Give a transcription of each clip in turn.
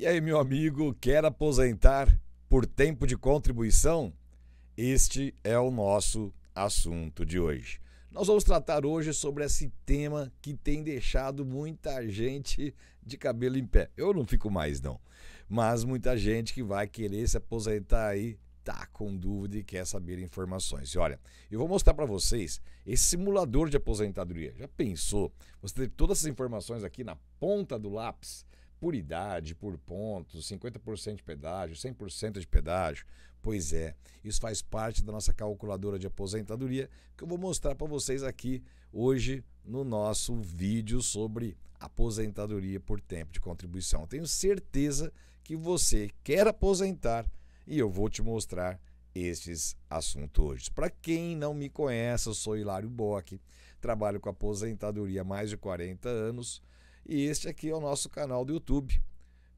E aí, meu amigo, quer aposentar por tempo de contribuição? Este é o nosso assunto de hoje. Nós vamos tratar hoje sobre esse tema que tem deixado muita gente de cabelo em pé. Eu não fico mais, não. Mas muita gente que vai querer se aposentar aí tá com dúvida e quer saber informações. E olha, eu vou mostrar para vocês esse simulador de aposentadoria. Já pensou? Você tem todas essas informações aqui na ponta do lápis por idade, por pontos, 50% de pedágio, 100% de pedágio. Pois é, isso faz parte da nossa calculadora de aposentadoria que eu vou mostrar para vocês aqui hoje no nosso vídeo sobre aposentadoria por tempo de contribuição. tenho certeza que você quer aposentar e eu vou te mostrar estes assuntos hoje. Para quem não me conhece, eu sou Hilário Bock, trabalho com aposentadoria há mais de 40 anos e este aqui é o nosso canal do YouTube,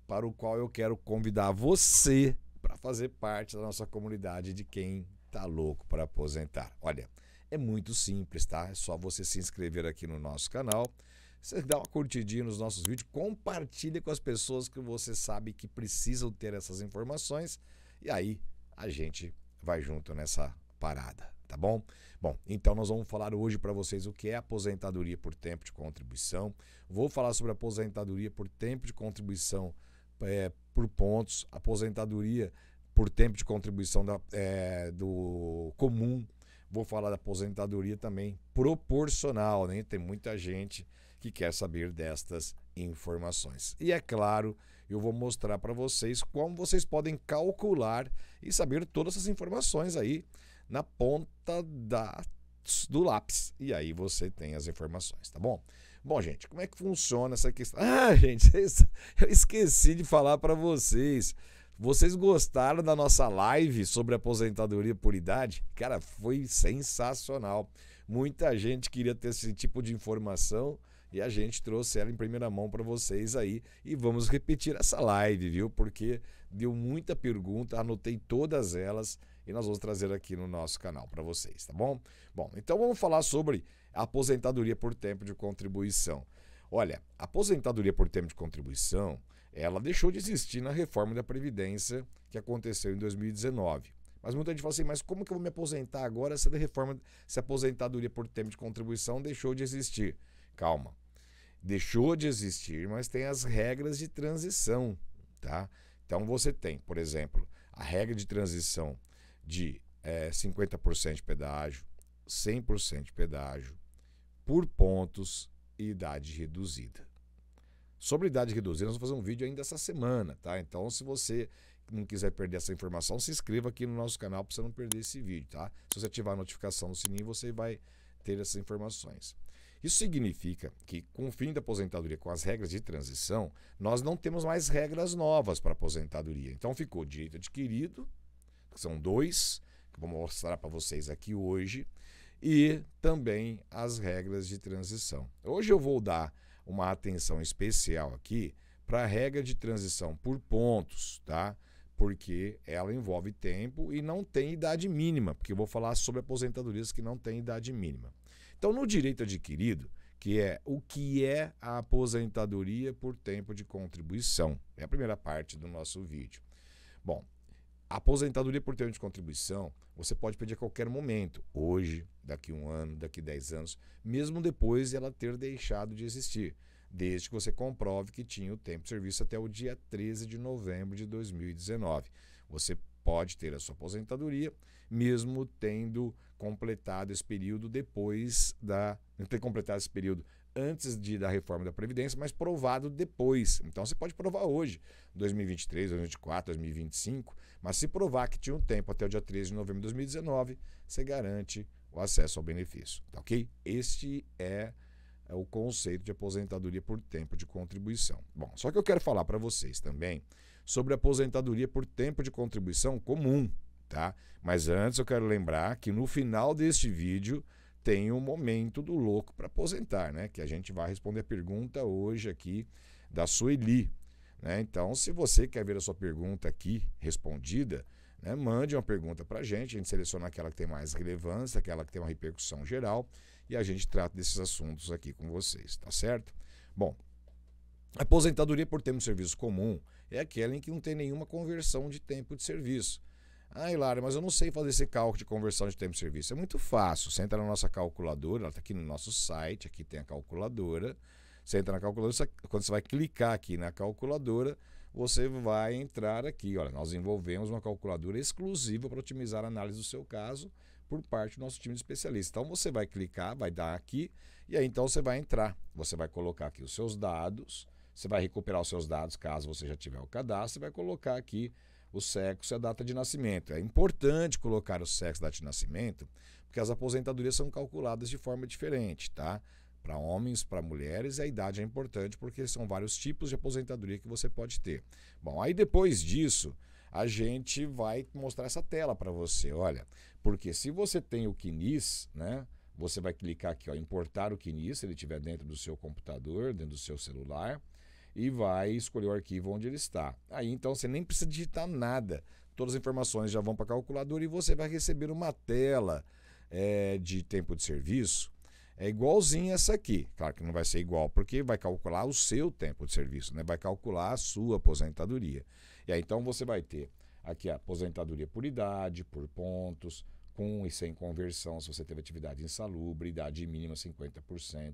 para o qual eu quero convidar você para fazer parte da nossa comunidade de quem está louco para aposentar. Olha, é muito simples, tá? É só você se inscrever aqui no nosso canal. Você dá uma curtidinha nos nossos vídeos, compartilha com as pessoas que você sabe que precisam ter essas informações e aí a gente vai junto nessa parada tá bom? Bom, então nós vamos falar hoje para vocês o que é aposentadoria por tempo de contribuição. Vou falar sobre aposentadoria por tempo de contribuição é, por pontos, aposentadoria por tempo de contribuição da, é, do comum. Vou falar da aposentadoria também proporcional, né? Tem muita gente que quer saber destas informações. E é claro, eu vou mostrar para vocês como vocês podem calcular e saber todas essas informações aí na ponta da, do lápis. E aí você tem as informações, tá bom? Bom, gente, como é que funciona essa questão? Ah, gente, eu esqueci de falar para vocês. Vocês gostaram da nossa live sobre aposentadoria por idade? Cara, foi sensacional. Muita gente queria ter esse tipo de informação e a gente trouxe ela em primeira mão para vocês aí e vamos repetir essa live, viu? Porque deu muita pergunta, anotei todas elas e nós vamos trazer aqui no nosso canal para vocês, tá bom? Bom, então vamos falar sobre aposentadoria por tempo de contribuição. Olha, a aposentadoria por tempo de contribuição, ela deixou de existir na reforma da Previdência que aconteceu em 2019. Mas muita gente fala assim, mas como que eu vou me aposentar agora se a reforma, se a aposentadoria por tempo de contribuição deixou de existir? Calma. Deixou de existir, mas tem as regras de transição, tá? Então você tem, por exemplo, a regra de transição de é, 50% de pedágio, 100% de pedágio, por pontos e idade reduzida. Sobre idade reduzida, nós vamos fazer um vídeo ainda essa semana, tá? Então, se você não quiser perder essa informação, se inscreva aqui no nosso canal para você não perder esse vídeo, tá? Se você ativar a notificação no sininho, você vai ter essas informações. Isso significa que, com o fim da aposentadoria, com as regras de transição, nós não temos mais regras novas para aposentadoria. Então, ficou direito adquirido, que são dois, que vou mostrar para vocês aqui hoje, e também as regras de transição. Hoje eu vou dar uma atenção especial aqui para a regra de transição por pontos, tá? Porque ela envolve tempo e não tem idade mínima, porque eu vou falar sobre aposentadorias que não têm idade mínima. Então, no direito adquirido, que é o que é a aposentadoria por tempo de contribuição. É a primeira parte do nosso vídeo. Bom, a aposentadoria por termo de contribuição, você pode pedir a qualquer momento, hoje, daqui um ano, daqui dez anos, mesmo depois de ela ter deixado de existir, desde que você comprove que tinha o tempo de serviço até o dia 13 de novembro de 2019. Você pode ter a sua aposentadoria, mesmo tendo completado esse período depois da. ter completado esse período antes de, da reforma da Previdência, mas provado depois. Então você pode provar hoje, 2023, 2024, 2025, mas se provar que tinha um tempo até o dia 13 de novembro de 2019, você garante o acesso ao benefício, tá ok? Este é, é o conceito de aposentadoria por tempo de contribuição. Bom, só que eu quero falar para vocês também sobre aposentadoria por tempo de contribuição comum, tá? Mas antes eu quero lembrar que no final deste vídeo tem o momento do louco para aposentar, né? Que a gente vai responder a pergunta hoje aqui da Sueli. Né? Então, se você quer ver a sua pergunta aqui respondida, né? mande uma pergunta para a gente, a gente seleciona aquela que tem mais relevância, aquela que tem uma repercussão geral, e a gente trata desses assuntos aqui com vocês, tá certo? Bom, aposentadoria por tempo de serviço comum é aquela em que não tem nenhuma conversão de tempo de serviço. Ah, Hilário, mas eu não sei fazer esse cálculo de conversão de tempo de serviço. É muito fácil. Você entra na nossa calculadora, ela está aqui no nosso site, aqui tem a calculadora. Você entra na calculadora, você, quando você vai clicar aqui na calculadora, você vai entrar aqui. Olha, nós envolvemos uma calculadora exclusiva para otimizar a análise do seu caso por parte do nosso time de especialistas. Então você vai clicar, vai dar aqui, e aí então você vai entrar. Você vai colocar aqui os seus dados, você vai recuperar os seus dados caso você já tiver o cadastro, Você vai colocar aqui o sexo e a data de nascimento. É importante colocar o sexo e a data de nascimento, porque as aposentadorias são calculadas de forma diferente, tá? Para homens, para mulheres, a idade é importante porque são vários tipos de aposentadoria que você pode ter. Bom, aí depois disso, a gente vai mostrar essa tela para você, olha, porque se você tem o Kinis né? Você vai clicar aqui, ó, importar o Kinis se ele estiver dentro do seu computador, dentro do seu celular e vai escolher o arquivo onde ele está. Aí então você nem precisa digitar nada. Todas as informações já vão para a calculadora e você vai receber uma tela é, de tempo de serviço. É igualzinho essa aqui. Claro que não vai ser igual, porque vai calcular o seu tempo de serviço, né? vai calcular a sua aposentadoria. E aí então você vai ter aqui a aposentadoria por idade, por pontos, com e sem conversão, se você teve atividade insalubre, idade mínima 50%,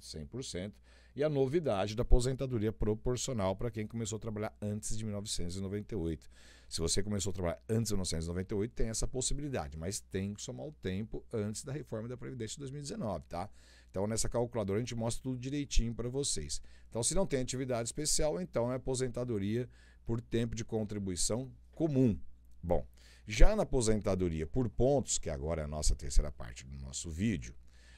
100%, e a novidade da aposentadoria proporcional para quem começou a trabalhar antes de 1998. Se você começou a trabalhar antes de 1998, tem essa possibilidade, mas tem que somar o tempo antes da reforma da Previdência de 2019, tá? Então, nessa calculadora, a gente mostra tudo direitinho para vocês. Então, se não tem atividade especial, então é aposentadoria por tempo de contribuição comum. Bom, já na aposentadoria por pontos, que agora é a nossa terceira parte do nosso vídeo,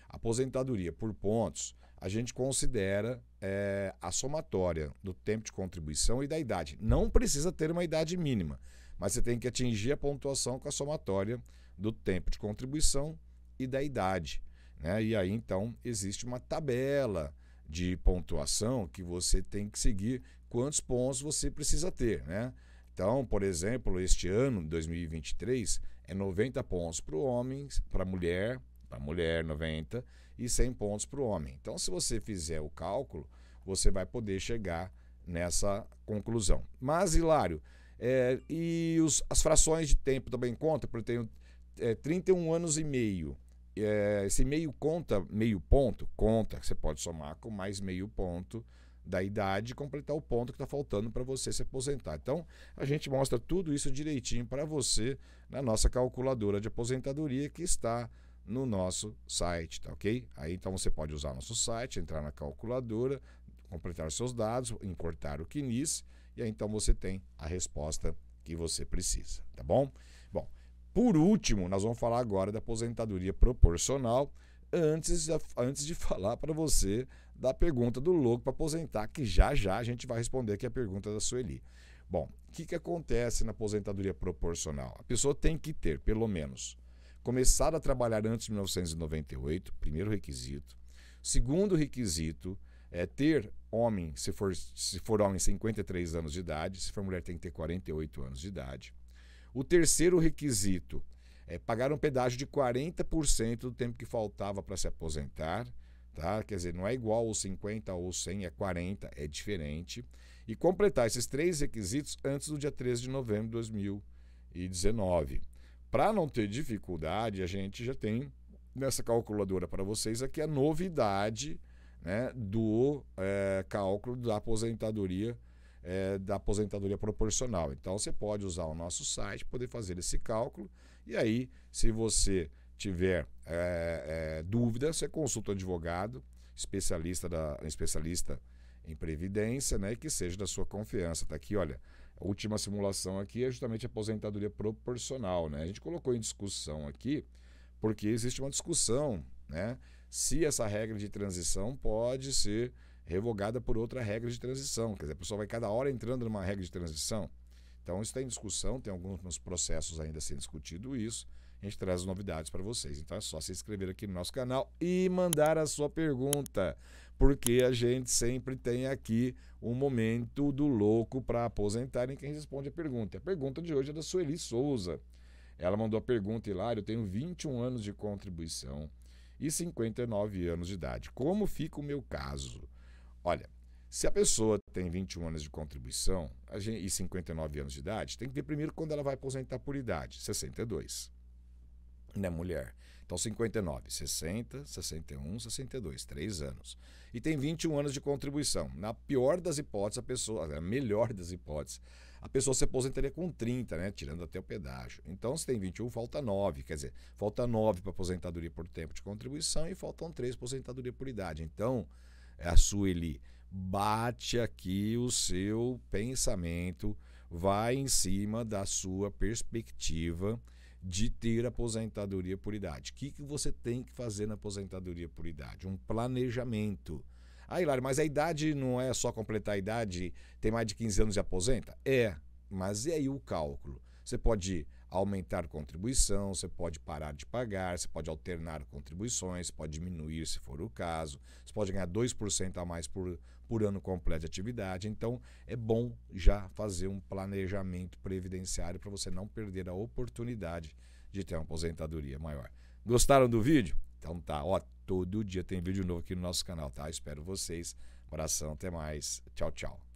aposentadoria por pontos, a gente considera é, a somatória do tempo de contribuição e da idade. Não precisa ter uma idade mínima, mas você tem que atingir a pontuação com a somatória do tempo de contribuição e da idade. Né? E aí, então, existe uma tabela de pontuação que você tem que seguir quantos pontos você precisa ter, né? Então, por exemplo, este ano, 2023, é 90 pontos para o homem, para a mulher, para a mulher 90 e 100 pontos para o homem. Então, se você fizer o cálculo, você vai poder chegar nessa conclusão. Mas, Hilário, é, e os, as frações de tempo também conta, porque eu tenho é, 31 anos e meio. É, esse meio conta, meio ponto, conta, você pode somar com mais meio ponto da idade completar o ponto que está faltando para você se aposentar. Então, a gente mostra tudo isso direitinho para você na nossa calculadora de aposentadoria que está no nosso site, tá ok? Aí então você pode usar nosso site, entrar na calculadora, completar seus dados, importar o QNIS e aí então você tem a resposta que você precisa, tá bom? Bom, por último, nós vamos falar agora da aposentadoria proporcional, antes, de, antes de falar para você da pergunta do louco para aposentar, que já já a gente vai responder aqui a pergunta da Sueli. Bom, o que, que acontece na aposentadoria proporcional? A pessoa tem que ter, pelo menos, começado a trabalhar antes de 1998, primeiro requisito. Segundo requisito é ter homem, se for, se for homem, 53 anos de idade, se for mulher, tem que ter 48 anos de idade. O terceiro requisito é, um pedágio de 40% do tempo que faltava para se aposentar. Tá? Quer dizer, não é igual ou 50 ou 100, é 40, é diferente. E completar esses três requisitos antes do dia 13 de novembro de 2019. Para não ter dificuldade, a gente já tem nessa calculadora para vocês aqui a novidade né, do é, cálculo da aposentadoria é, da aposentadoria proporcional. Então você pode usar o nosso site, poder fazer esse cálculo e aí, se você tiver é, é, dúvida, você é consulta um advogado, especialista, da, especialista em previdência, né, que seja da sua confiança. Está aqui, olha, a última simulação aqui é justamente a aposentadoria proporcional. Né? A gente colocou em discussão aqui, porque existe uma discussão né, se essa regra de transição pode ser revogada por outra regra de transição. Quer dizer, a pessoa vai cada hora entrando numa regra de transição. Então está em discussão, tem alguns processos ainda sendo discutido isso. A gente traz novidades para vocês. Então é só se inscrever aqui no nosso canal e mandar a sua pergunta, porque a gente sempre tem aqui um momento do louco para aposentar em quem responde a pergunta. A pergunta de hoje é da Sueli Souza. Ela mandou a pergunta, Hilário, eu tenho 21 anos de contribuição e 59 anos de idade. Como fica o meu caso? Olha, se a pessoa tem 21 anos de contribuição gente, e 59 anos de idade, tem que ver primeiro quando ela vai aposentar por idade, 62. Né, mulher? Então, 59, 60, 61, 62, 3 anos. E tem 21 anos de contribuição. Na pior das hipóteses, a pessoa, na melhor das hipóteses, a pessoa se aposentaria com 30, né? Tirando até o pedágio. Então, se tem 21, falta 9. Quer dizer, falta 9 para aposentadoria por tempo de contribuição e faltam 3 para aposentadoria por idade. Então, é a sua Eli bate aqui o seu pensamento, vai em cima da sua perspectiva de ter aposentadoria por idade. O que, que você tem que fazer na aposentadoria por idade? Um planejamento. Ah, Hilário, mas a idade não é só completar a idade, tem mais de 15 anos e aposenta? É, mas e aí o cálculo? Você pode aumentar contribuição, você pode parar de pagar, você pode alternar contribuições, pode diminuir se for o caso, você pode ganhar 2% a mais por, por ano completo de atividade. Então, é bom já fazer um planejamento previdenciário para você não perder a oportunidade de ter uma aposentadoria maior. Gostaram do vídeo? Então tá, ó, todo dia tem vídeo novo aqui no nosso canal, tá? Espero vocês. Abração, até mais. Tchau, tchau.